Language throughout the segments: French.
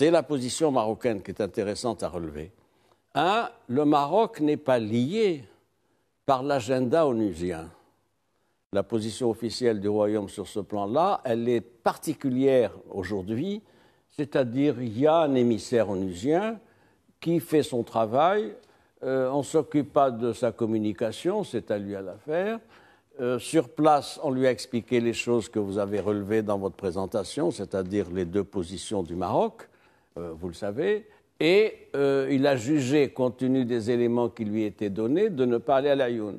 c'est la position marocaine qui est intéressante à relever. Un, le Maroc n'est pas lié par l'agenda onusien. La position officielle du Royaume sur ce plan-là, elle est particulière aujourd'hui, c'est-à-dire il y a un émissaire onusien qui fait son travail, euh, on ne s'occupe pas de sa communication, c'est à lui à l'affaire. Euh, sur place, on lui a expliqué les choses que vous avez relevées dans votre présentation, c'est-à-dire les deux positions du Maroc. Euh, vous le savez, et euh, il a jugé, compte tenu des éléments qui lui étaient donnés, de ne pas aller à Youn.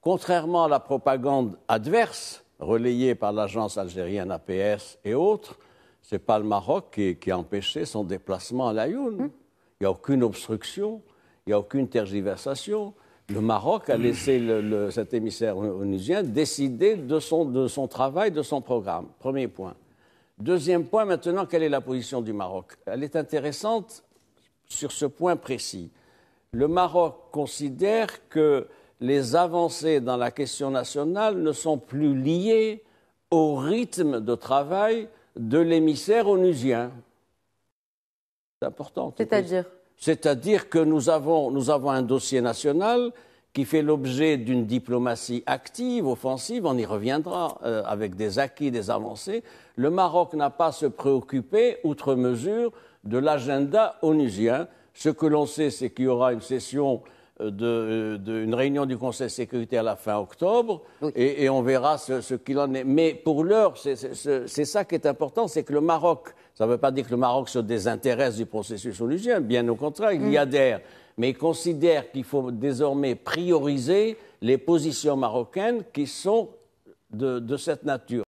Contrairement à la propagande adverse, relayée par l'agence algérienne APS et autres, ce n'est pas le Maroc qui, a empêché son déplacement à la hum. Il n'y a aucune obstruction, il n'y a aucune tergiversation. Le Maroc a laissé cet émissaire onusien décider de son travail, de son programme. Premier point. Deuxième point, maintenant, quelle est la position du Maroc Elle est intéressante sur ce point précis. Le Maroc considère que les avancées dans la question nationale ne sont plus liées au rythme de travail de l'émissaire onusien. C'est important. C'est-à-dire C'est-à-dire que nous avons un dossier national qui fait l'objet d'une diplomatie active, offensive, on y reviendra euh, avec des acquis, des avancées, le Maroc n'a pas à se préoccuper, outre mesure, de l'agenda onusien. Ce que l'on sait, c'est qu'il y aura une session euh, d'une euh, réunion du Conseil de sécurité à la fin octobre et, on verra ce, qu'il en est. Mais pour l'heure, c'est ça qui est important, c'est que le Maroc, ça ne veut pas dire que le Maroc se désintéresse du processus onusien, bien au contraire, il y mm. adhère. Mais il considère qu'il faut désormais prioriser les positions marocaines qui sont de cette nature.